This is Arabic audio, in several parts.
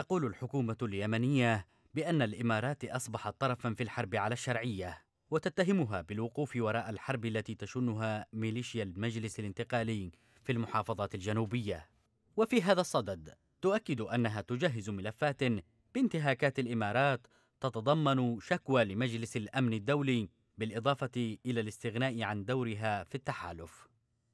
تقول الحكومة اليمنية بأن الإمارات أصبحت طرفا في الحرب على الشرعية وتتهمها بالوقوف وراء الحرب التي تشنها ميليشيا المجلس الانتقالي في المحافظات الجنوبية وفي هذا الصدد تؤكد أنها تجهز ملفات بانتهاكات الإمارات تتضمن شكوى لمجلس الأمن الدولي بالإضافة إلى الاستغناء عن دورها في التحالف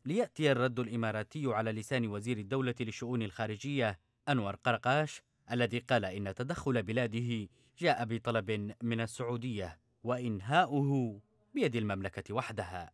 ليأتي الرد الإماراتي على لسان وزير الدولة للشؤون الخارجية أنور قرقاش الذي قال إن تدخل بلاده جاء بطلب من السعودية وإنهاؤه بيد المملكة وحدها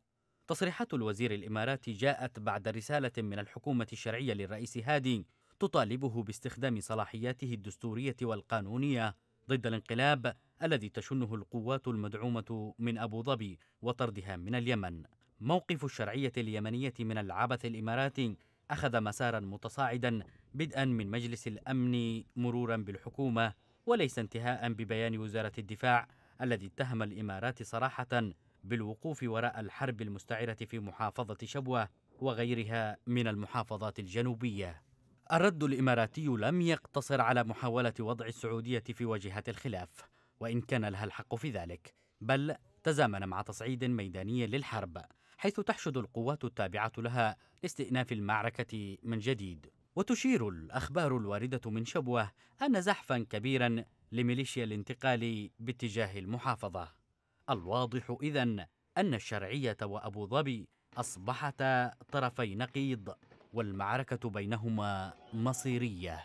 تصريحات الوزير الإماراتي جاءت بعد رسالة من الحكومة الشرعية للرئيس هادي تطالبه باستخدام صلاحياته الدستورية والقانونية ضد الانقلاب الذي تشنه القوات المدعومة من أبو ظبي وطردها من اليمن موقف الشرعية اليمنية من العبث الإماراتي أخذ مسارا متصاعدا بدءا من مجلس الأمن مرورا بالحكومة وليس انتهاء ببيان وزارة الدفاع الذي اتهم الإمارات صراحة بالوقوف وراء الحرب المستعرة في محافظة شبوة وغيرها من المحافظات الجنوبية. الرد الإماراتي لم يقتصر على محاولة وضع السعودية في واجهة الخلاف، وإن كان لها الحق في ذلك، بل تزامن مع تصعيد ميداني للحرب. حيث تحشد القوات التابعة لها لاستئناف المعركة من جديد وتشير الأخبار الواردة من شبوة أن زحفا كبيرا لميليشيا الانتقال باتجاه المحافظة الواضح إذا أن الشرعية وأبو ظبي أصبحتا طرفي نقيض والمعركة بينهما مصيرية